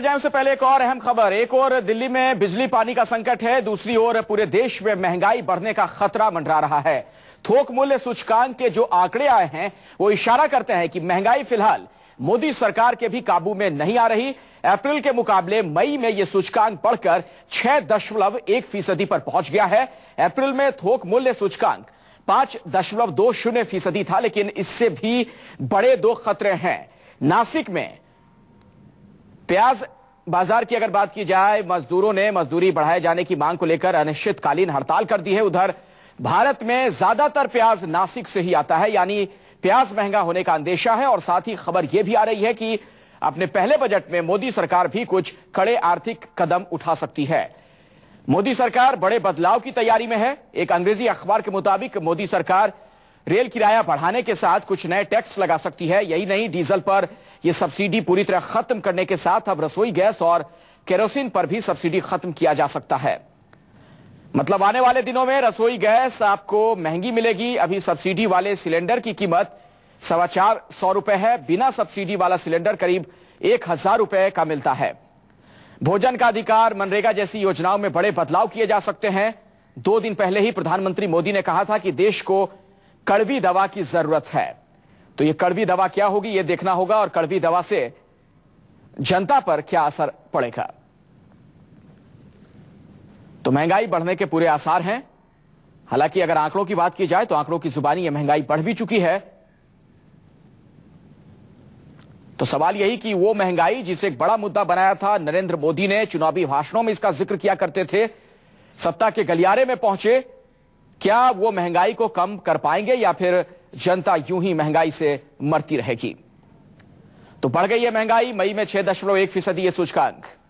जाए उससे पहले एक और अहम खबर एक और दिल्ली में बिजली पानी का संकट है दूसरी ओर पूरे देश में महंगाई बढ़ने का खतरा मंडरा रहा है थोक मूल्य सूचकांक के जो आंकड़े आए हैं वो इशारा करते हैं कि महंगाई फिलहाल मोदी सरकार के भी काबू में नहीं आ रही अप्रैल के मुकाबले मई में यह सूचकांक बढ़कर छह दशमलव एक फीसदी पर पहुंच गया है अप्रैल में थोक मूल्य सूचकांक पांच दशमलव दो शून्य फीसदी था लेकिन इससे भी बड़े दो खतरे हैं नासिक में प्याज बाजार की अगर बात की जाए मजदूरों ने मजदूरी बढ़ाए जाने की मांग को लेकर अनिश्चितकालीन हड़ताल कर दी है उधर भारत में ज्यादातर प्याज नासिक से ही आता है यानी प्याज महंगा होने का अंदेशा है और साथ ही खबर यह भी आ रही है कि अपने पहले बजट में मोदी सरकार भी कुछ कड़े आर्थिक कदम उठा सकती है मोदी सरकार बड़े बदलाव की तैयारी में है एक अंग्रेजी अखबार के मुताबिक मोदी सरकार रेल किराया बढ़ाने के साथ कुछ नए टैक्स लगा सकती है यही नहीं डीजल पर यह सब्सिडी पूरी तरह खत्म करने के साथ अब रसोई गैस और केरोसिन पर भी सब्सिडी खत्म किया जा सकता है मतलब आने वाले दिनों में रसोई गैस आपको महंगी मिलेगी अभी सब्सिडी वाले सिलेंडर की कीमत सवा चार सौ रुपए है बिना सब्सिडी वाला सिलेंडर करीब एक हजार रुपए का मिलता है भोजन का अधिकार मनरेगा जैसी योजनाओं में बड़े बदलाव किए जा सकते हैं दो दिन पहले ही प्रधानमंत्री मोदी ने कहा था कि देश को कड़वी दवा की जरूरत है तो यह कड़वी दवा क्या होगी यह देखना होगा और कड़वी दवा से जनता पर क्या असर पड़ेगा तो महंगाई बढ़ने के पूरे आसार हैं हालांकि अगर आंकड़ों की बात की जाए तो आंकड़ों की जुबानी यह महंगाई बढ़ भी चुकी है तो सवाल यही कि वो महंगाई जिसे एक बड़ा मुद्दा बनाया था नरेंद्र मोदी ने चुनावी भाषणों में इसका जिक्र किया करते थे सत्ता के गलियारे में पहुंचे क्या वो महंगाई को कम कर पाएंगे या फिर जनता यूं ही महंगाई से मरती रहेगी तो बढ़ गई है महंगाई मई में छह दशमलव एक फीसदी यह सूचकांक